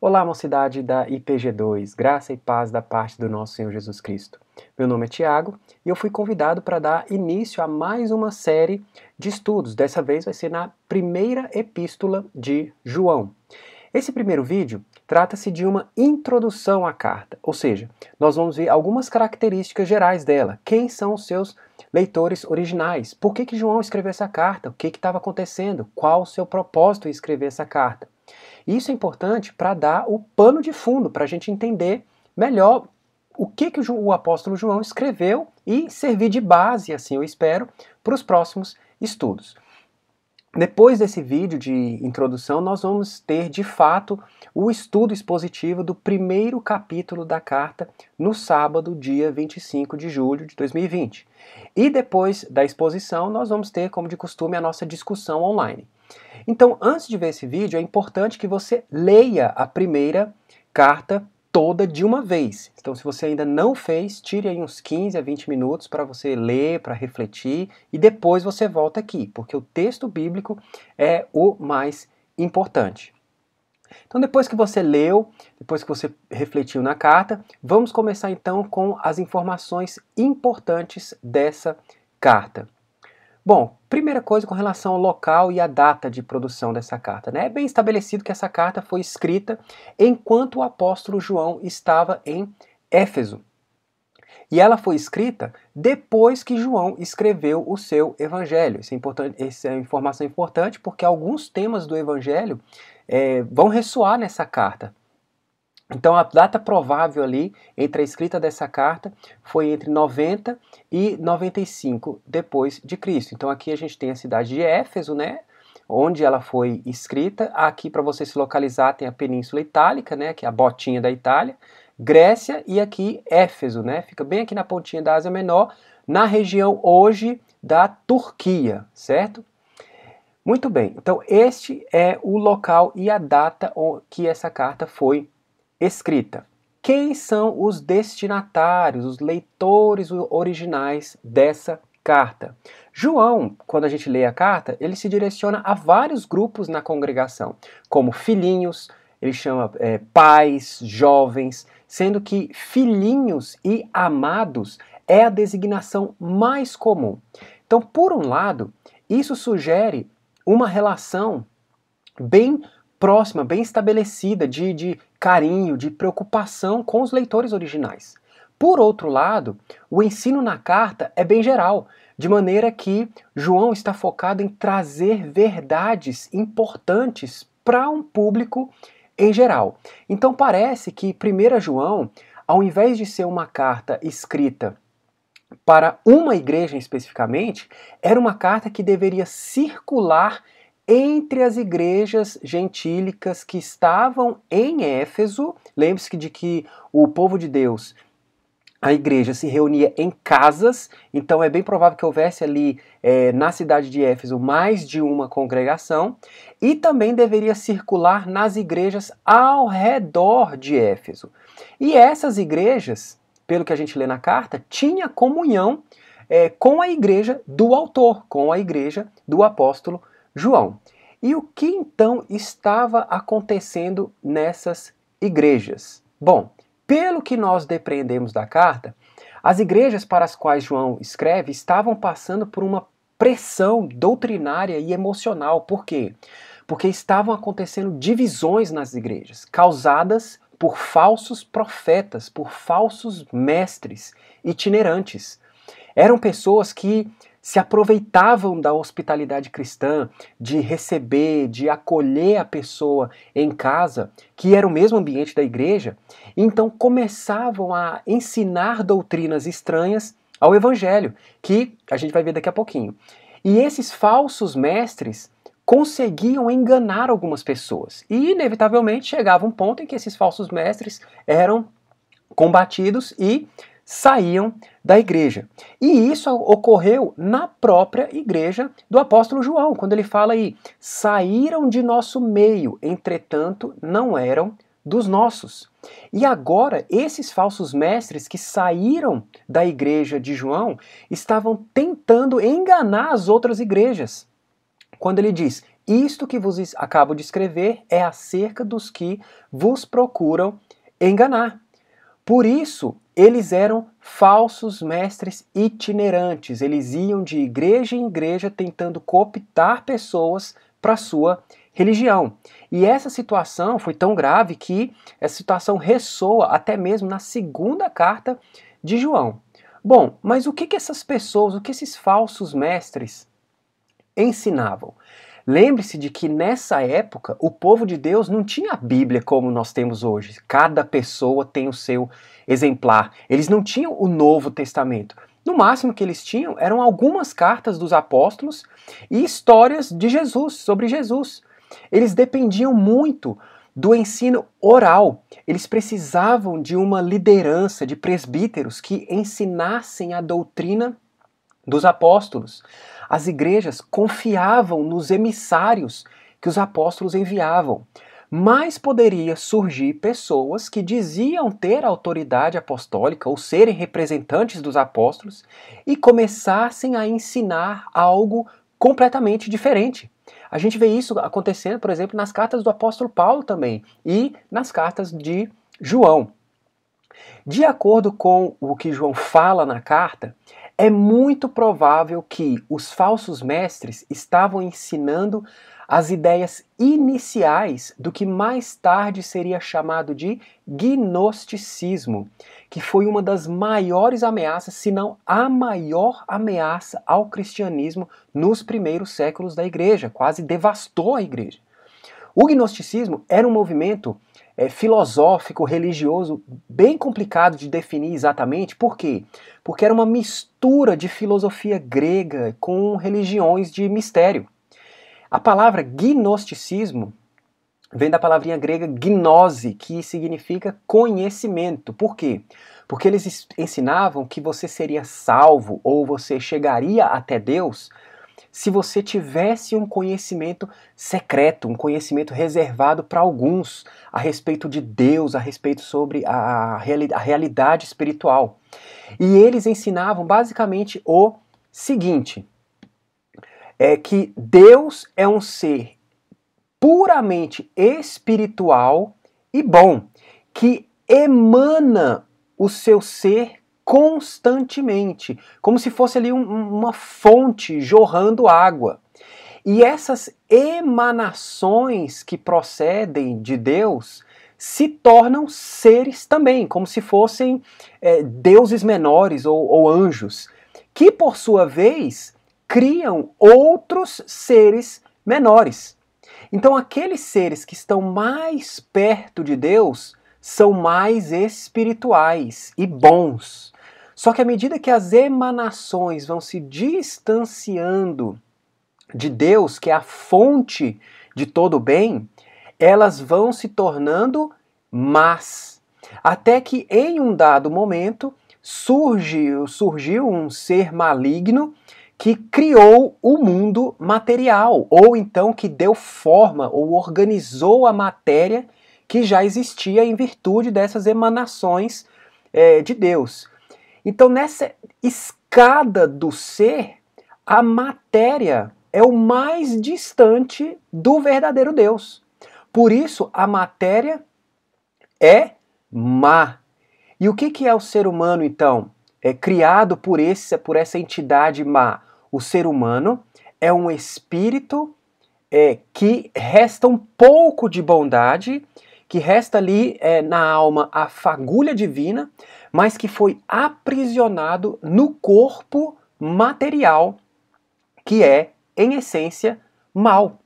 Olá, mocidade da IPG2, graça e paz da parte do nosso Senhor Jesus Cristo. Meu nome é Tiago e eu fui convidado para dar início a mais uma série de estudos. Dessa vez vai ser na primeira epístola de João. Esse primeiro vídeo trata-se de uma introdução à carta, ou seja, nós vamos ver algumas características gerais dela. Quem são os seus leitores originais? Por que, que João escreveu essa carta? O que estava acontecendo? Qual o seu propósito em escrever essa carta? Isso é importante para dar o pano de fundo, para a gente entender melhor o que, que o apóstolo João escreveu e servir de base, assim eu espero, para os próximos estudos. Depois desse vídeo de introdução, nós vamos ter de fato o estudo expositivo do primeiro capítulo da carta no sábado, dia 25 de julho de 2020. E depois da exposição, nós vamos ter, como de costume, a nossa discussão online. Então, antes de ver esse vídeo, é importante que você leia a primeira carta toda de uma vez. Então, se você ainda não fez, tire aí uns 15 a 20 minutos para você ler, para refletir e depois você volta aqui, porque o texto bíblico é o mais importante. Então, depois que você leu, depois que você refletiu na carta, vamos começar então com as informações importantes dessa carta. Bom, Primeira coisa com relação ao local e à data de produção dessa carta. Né? É bem estabelecido que essa carta foi escrita enquanto o apóstolo João estava em Éfeso. E ela foi escrita depois que João escreveu o seu evangelho. Isso é importante, essa é uma informação importante porque alguns temas do evangelho é, vão ressoar nessa carta. Então a data provável ali entre a escrita dessa carta foi entre 90 e 95 depois de Cristo. Então aqui a gente tem a cidade de Éfeso, né, onde ela foi escrita. Aqui para você se localizar tem a Península Itálica, né, que é a botinha da Itália, Grécia e aqui Éfeso, né? Fica bem aqui na pontinha da Ásia Menor, na região hoje da Turquia, certo? Muito bem. Então este é o local e a data que essa carta foi escrita. Quem são os destinatários, os leitores originais dessa carta? João, quando a gente lê a carta, ele se direciona a vários grupos na congregação, como filhinhos, ele chama é, pais, jovens, sendo que filhinhos e amados é a designação mais comum. Então, por um lado, isso sugere uma relação bem próxima, bem estabelecida, de, de carinho, de preocupação com os leitores originais. Por outro lado, o ensino na carta é bem geral, de maneira que João está focado em trazer verdades importantes para um público em geral. Então parece que 1 João, ao invés de ser uma carta escrita para uma igreja especificamente, era uma carta que deveria circular entre as igrejas gentílicas que estavam em Éfeso. Lembre-se de que o povo de Deus, a igreja, se reunia em casas, então é bem provável que houvesse ali é, na cidade de Éfeso mais de uma congregação, e também deveria circular nas igrejas ao redor de Éfeso. E essas igrejas, pelo que a gente lê na carta, tinha comunhão é, com a igreja do autor, com a igreja do apóstolo João. E o que então estava acontecendo nessas igrejas? Bom, pelo que nós depreendemos da carta, as igrejas para as quais João escreve estavam passando por uma pressão doutrinária e emocional. Por quê? Porque estavam acontecendo divisões nas igrejas, causadas por falsos profetas, por falsos mestres itinerantes. Eram pessoas que se aproveitavam da hospitalidade cristã, de receber, de acolher a pessoa em casa, que era o mesmo ambiente da igreja, então começavam a ensinar doutrinas estranhas ao evangelho, que a gente vai ver daqui a pouquinho. E esses falsos mestres conseguiam enganar algumas pessoas. E, inevitavelmente, chegava um ponto em que esses falsos mestres eram combatidos e saíam da igreja. E isso ocorreu na própria igreja do apóstolo João, quando ele fala aí: saíram de nosso meio, entretanto não eram dos nossos. E agora, esses falsos mestres que saíram da igreja de João estavam tentando enganar as outras igrejas. Quando ele diz: Isto que vos acabo de escrever é acerca dos que vos procuram enganar. Por isso, eles eram falsos mestres itinerantes. Eles iam de igreja em igreja tentando cooptar pessoas para sua religião. E essa situação foi tão grave que essa situação ressoa até mesmo na segunda carta de João. Bom, mas o que, que essas pessoas, o que esses falsos mestres ensinavam? Lembre-se de que nessa época o povo de Deus não tinha a Bíblia como nós temos hoje. Cada pessoa tem o seu exemplar. Eles não tinham o Novo Testamento. No máximo que eles tinham eram algumas cartas dos apóstolos e histórias de Jesus, sobre Jesus. Eles dependiam muito do ensino oral. Eles precisavam de uma liderança, de presbíteros que ensinassem a doutrina dos apóstolos. As igrejas confiavam nos emissários que os apóstolos enviavam, mas poderia surgir pessoas que diziam ter autoridade apostólica ou serem representantes dos apóstolos e começassem a ensinar algo completamente diferente. A gente vê isso acontecendo, por exemplo, nas cartas do apóstolo Paulo também e nas cartas de João. De acordo com o que João fala na carta, é muito provável que os falsos mestres estavam ensinando as ideias iniciais do que mais tarde seria chamado de gnosticismo, que foi uma das maiores ameaças, se não a maior ameaça ao cristianismo nos primeiros séculos da igreja, quase devastou a igreja. O gnosticismo era um movimento é, filosófico, religioso, bem complicado de definir exatamente. Por quê? Porque era uma mistura de filosofia grega com religiões de mistério. A palavra gnosticismo vem da palavrinha grega gnose, que significa conhecimento. Por quê? Porque eles ensinavam que você seria salvo ou você chegaria até Deus se você tivesse um conhecimento secreto, um conhecimento reservado para alguns a respeito de Deus, a respeito sobre a, reali a realidade espiritual. E eles ensinavam basicamente o seguinte: é que Deus é um ser puramente espiritual e bom, que emana o seu ser constantemente, como se fosse ali um, uma fonte jorrando água. E essas emanações que procedem de Deus se tornam seres também, como se fossem é, deuses menores ou, ou anjos, que por sua vez criam outros seres menores. Então, aqueles seres que estão mais perto de Deus são mais espirituais e bons. Só que à medida que as emanações vão se distanciando de Deus, que é a fonte de todo o bem, elas vão se tornando más. Até que em um dado momento surge, surgiu um ser maligno que criou o mundo material, ou então que deu forma ou organizou a matéria que já existia em virtude dessas emanações é, de Deus. Então, nessa escada do ser, a matéria é o mais distante do verdadeiro Deus. Por isso, a matéria é má. E o que é o ser humano, então? É criado por, esse, por essa entidade má. O ser humano é um espírito é, que resta um pouco de bondade que resta ali é, na alma a fagulha divina, mas que foi aprisionado no corpo material, que é, em essência, mal.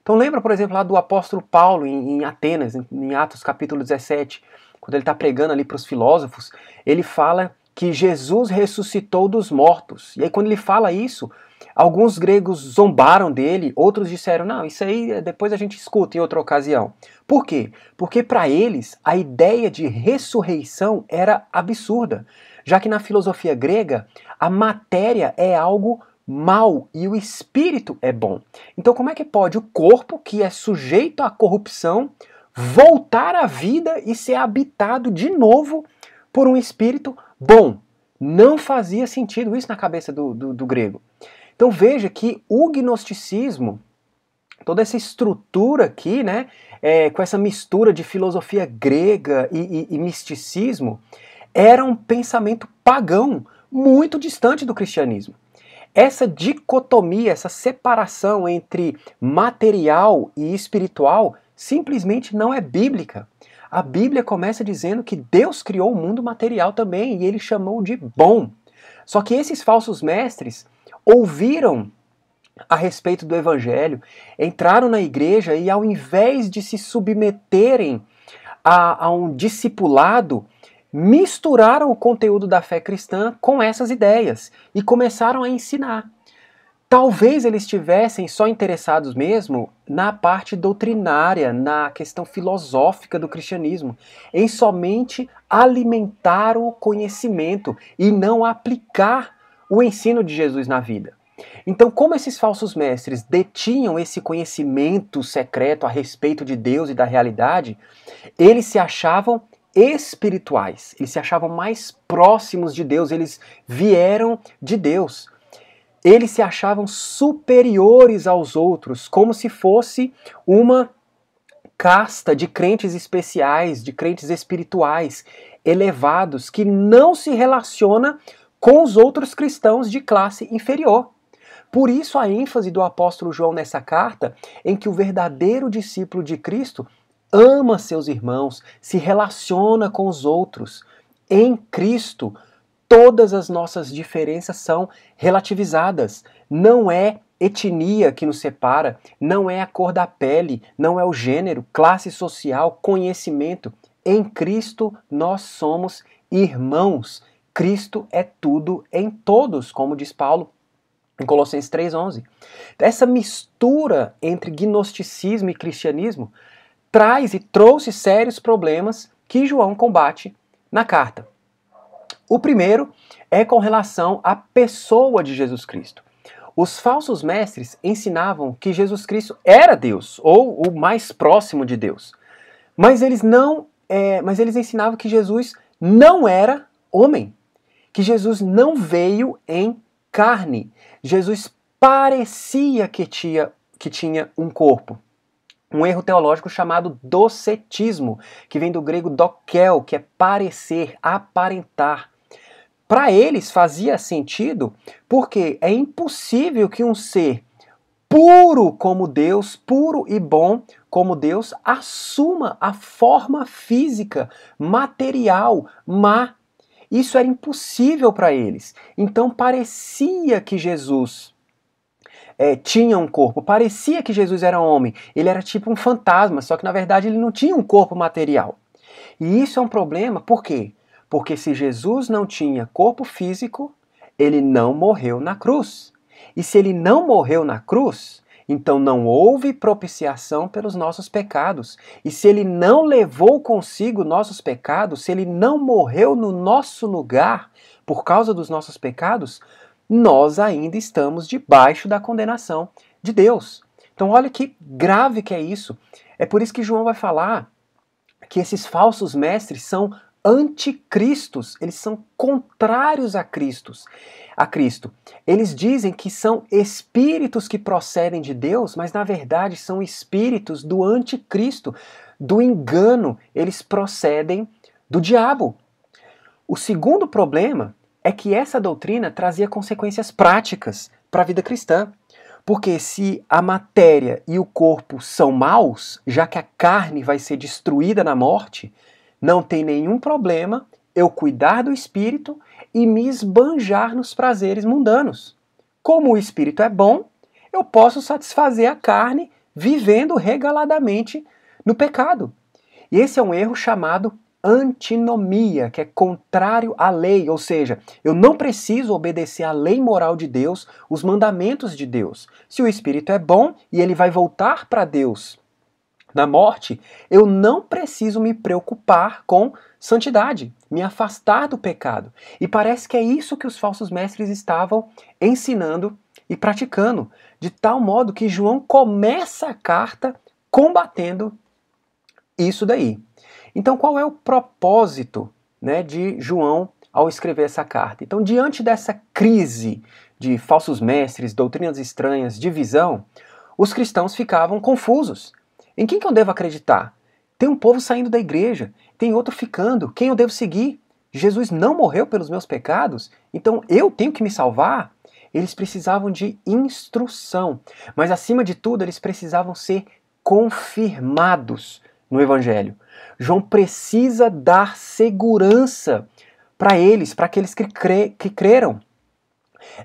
Então lembra, por exemplo, lá do apóstolo Paulo em, em Atenas, em, em Atos capítulo 17, quando ele está pregando ali para os filósofos, ele fala que Jesus ressuscitou dos mortos. E aí quando ele fala isso, Alguns gregos zombaram dele, outros disseram: não, isso aí eh, depois a gente escuta em outra ocasião. Por quê? Porque para eles a ideia de ressurreição era absurda, já que na filosofia grega a matéria é algo mal e o espírito é bom. Então, como é que pode o corpo, que é sujeito à corrupção, voltar à vida e ser habitado de novo por um espírito bom? Não fazia sentido isso na cabeça do, do, do grego. Então veja que o gnosticismo, toda essa estrutura aqui, né, é, com essa mistura de filosofia grega e, e, e misticismo, era um pensamento pagão muito distante do cristianismo. Essa dicotomia, essa separação entre material e espiritual simplesmente não é bíblica. A Bíblia começa dizendo que Deus criou o mundo material também e ele chamou de bom. Só que esses falsos mestres, ouviram a respeito do evangelho, entraram na igreja e ao invés de se submeterem a, a um discipulado, misturaram o conteúdo da fé cristã com essas ideias e começaram a ensinar. Talvez eles estivessem só interessados mesmo na parte doutrinária, na questão filosófica do cristianismo, em somente alimentar o conhecimento e não aplicar o ensino de Jesus na vida. Então, como esses falsos mestres detinham esse conhecimento secreto a respeito de Deus e da realidade, eles se achavam espirituais, eles se achavam mais próximos de Deus, eles vieram de Deus. Eles se achavam superiores aos outros, como se fosse uma casta de crentes especiais, de crentes espirituais elevados que não se relaciona com os outros cristãos de classe inferior. Por isso a ênfase do apóstolo João nessa carta, em que o verdadeiro discípulo de Cristo ama seus irmãos, se relaciona com os outros. Em Cristo, todas as nossas diferenças são relativizadas. Não é etnia que nos separa, não é a cor da pele, não é o gênero, classe social, conhecimento. Em Cristo, nós somos irmãos Cristo é tudo em todos, como diz Paulo em Colossenses 3:11. Então, essa mistura entre gnosticismo e cristianismo traz e trouxe sérios problemas que João combate na carta. O primeiro é com relação à pessoa de Jesus Cristo. Os falsos mestres ensinavam que Jesus Cristo era Deus ou o mais próximo de Deus, mas eles não, é, mas eles ensinavam que Jesus não era homem que Jesus não veio em carne. Jesus parecia que tinha, que tinha um corpo. Um erro teológico chamado docetismo, que vem do grego dokel, que é parecer, aparentar. Para eles fazia sentido porque é impossível que um ser puro como Deus, puro e bom como Deus, assuma a forma física, material, material isso era impossível para eles. Então parecia que Jesus é, tinha um corpo, parecia que Jesus era homem. Ele era tipo um fantasma, só que na verdade ele não tinha um corpo material. E isso é um problema, por quê? Porque se Jesus não tinha corpo físico, ele não morreu na cruz. E se ele não morreu na cruz, então não houve propiciação pelos nossos pecados. E se ele não levou consigo nossos pecados, se ele não morreu no nosso lugar por causa dos nossos pecados, nós ainda estamos debaixo da condenação de Deus. Então olha que grave que é isso. É por isso que João vai falar que esses falsos mestres são anticristos, eles são contrários a Cristo. A Cristo. Eles dizem que são espíritos que procedem de Deus, mas na verdade são espíritos do anticristo, do engano, eles procedem do diabo. O segundo problema é que essa doutrina trazia consequências práticas para a vida cristã. Porque se a matéria e o corpo são maus, já que a carne vai ser destruída na morte, não tem nenhum problema eu cuidar do espírito e me esbanjar nos prazeres mundanos. Como o espírito é bom, eu posso satisfazer a carne vivendo regaladamente no pecado. E esse é um erro chamado antinomia, que é contrário à lei, ou seja, eu não preciso obedecer à lei moral de Deus, os mandamentos de Deus. Se o espírito é bom e ele vai voltar para Deus na morte, eu não preciso me preocupar com santidade, me afastar do pecado. E parece que é isso que os falsos mestres estavam ensinando e praticando, de tal modo que João começa a carta combatendo isso daí. Então, qual é o propósito né, de João ao escrever essa carta? Então, diante dessa crise de falsos mestres, doutrinas estranhas, divisão, os cristãos ficavam confusos em quem que eu devo acreditar? Tem um povo saindo da igreja, tem outro ficando. Quem eu devo seguir? Jesus não morreu pelos meus pecados, então eu tenho que me salvar? Eles precisavam de instrução, mas acima de tudo, eles precisavam ser confirmados no Evangelho. João precisa dar segurança para eles, para aqueles que, que creram.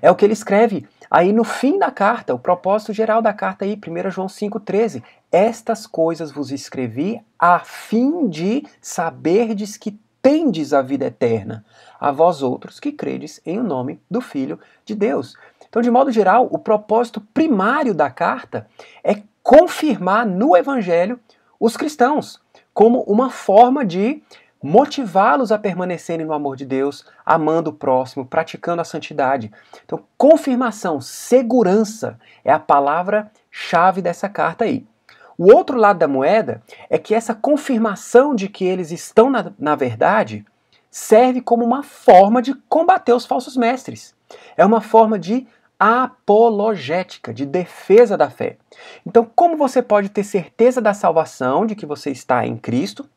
É o que ele escreve Aí no fim da carta, o propósito geral da carta aí, 1 João 5,13, estas coisas vos escrevi a fim de saberdes que tendes a vida eterna, a vós outros que credes em o nome do Filho de Deus. Então, de modo geral, o propósito primário da carta é confirmar no Evangelho os cristãos como uma forma de motivá-los a permanecerem no amor de Deus, amando o próximo, praticando a santidade. Então, confirmação, segurança é a palavra-chave dessa carta aí. O outro lado da moeda é que essa confirmação de que eles estão na, na verdade serve como uma forma de combater os falsos mestres. É uma forma de apologética, de defesa da fé. Então, como você pode ter certeza da salvação, de que você está em Cristo,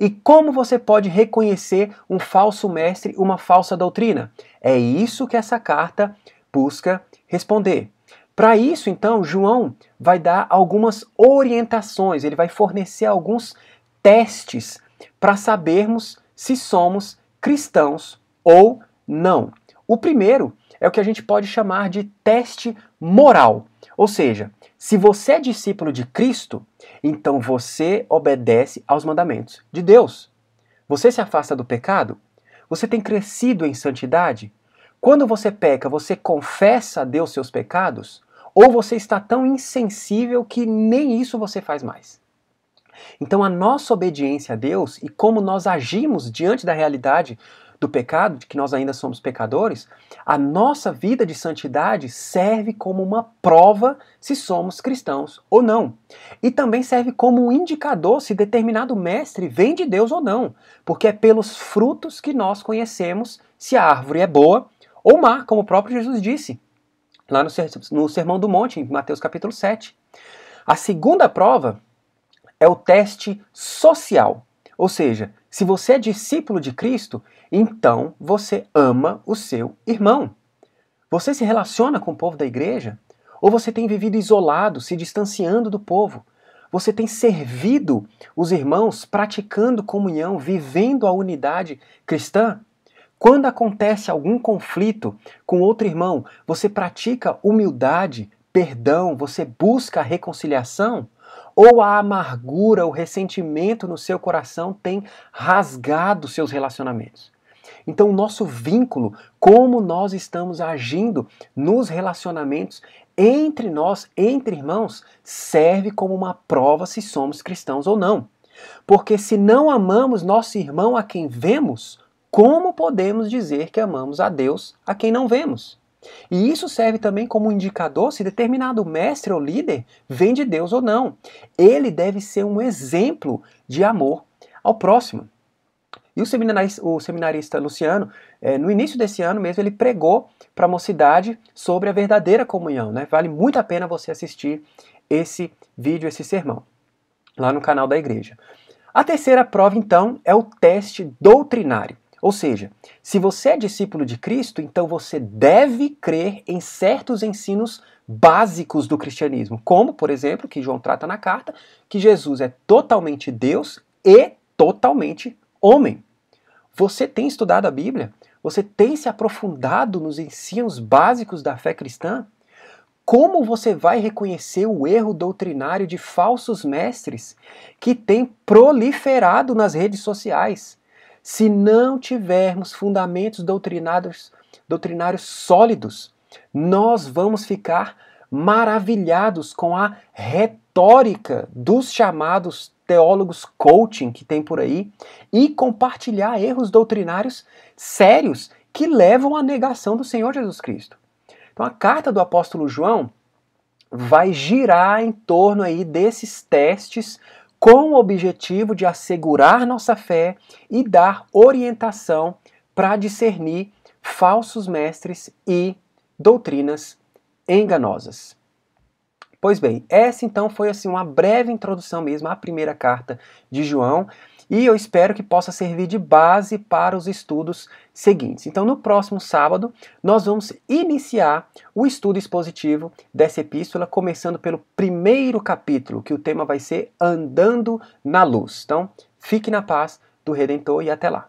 e como você pode reconhecer um falso mestre, uma falsa doutrina? É isso que essa carta busca responder. Para isso, então, João vai dar algumas orientações, ele vai fornecer alguns testes para sabermos se somos cristãos ou não. O primeiro é o que a gente pode chamar de teste moral. Ou seja, se você é discípulo de Cristo, então você obedece aos mandamentos de Deus. Você se afasta do pecado? Você tem crescido em santidade? Quando você peca, você confessa a Deus seus pecados? Ou você está tão insensível que nem isso você faz mais? Então, a nossa obediência a Deus e como nós agimos diante da realidade do pecado, de que nós ainda somos pecadores, a nossa vida de santidade serve como uma prova se somos cristãos ou não. E também serve como um indicador se determinado mestre vem de Deus ou não, porque é pelos frutos que nós conhecemos se a árvore é boa ou má, como o próprio Jesus disse, lá no, ser, no Sermão do Monte, em Mateus capítulo 7. A segunda prova é o teste social. Ou seja, se você é discípulo de Cristo, então você ama o seu irmão. Você se relaciona com o povo da igreja? Ou você tem vivido isolado, se distanciando do povo? Você tem servido os irmãos, praticando comunhão, vivendo a unidade cristã? Quando acontece algum conflito com outro irmão, você pratica humildade, perdão, você busca a reconciliação? ou a amargura, o ressentimento no seu coração tem rasgado seus relacionamentos. Então, o nosso vínculo, como nós estamos agindo nos relacionamentos entre nós, entre irmãos, serve como uma prova se somos cristãos ou não. Porque se não amamos nosso irmão a quem vemos, como podemos dizer que amamos a Deus a quem não vemos? E isso serve também como indicador se determinado mestre ou líder vem de Deus ou não. Ele deve ser um exemplo de amor ao próximo. E o seminarista, o seminarista Luciano, eh, no início desse ano mesmo, ele pregou para a mocidade sobre a verdadeira comunhão. Né? Vale muito a pena você assistir esse vídeo, esse sermão, lá no canal da igreja. A terceira prova, então, é o teste doutrinário. Ou seja, se você é discípulo de Cristo, então você deve crer em certos ensinos básicos do cristianismo, como, por exemplo, que João trata na carta, que Jesus é totalmente Deus e totalmente homem. Você tem estudado a Bíblia? Você tem se aprofundado nos ensinos básicos da fé cristã? Como você vai reconhecer o erro doutrinário de falsos mestres que tem proliferado nas redes sociais? se não tivermos fundamentos doutrinários, doutrinários sólidos, nós vamos ficar maravilhados com a retórica dos chamados teólogos coaching que tem por aí e compartilhar erros doutrinários sérios que levam à negação do Senhor Jesus Cristo. Então a carta do apóstolo João vai girar em torno aí desses testes com o objetivo de assegurar nossa fé e dar orientação para discernir falsos mestres e doutrinas enganosas. Pois bem, essa então foi assim uma breve introdução mesmo à primeira carta de João e eu espero que possa servir de base para os estudos seguintes. Então, no próximo sábado, nós vamos iniciar o estudo expositivo dessa epístola, começando pelo primeiro capítulo, que o tema vai ser Andando na Luz. Então, fique na paz do Redentor e até lá.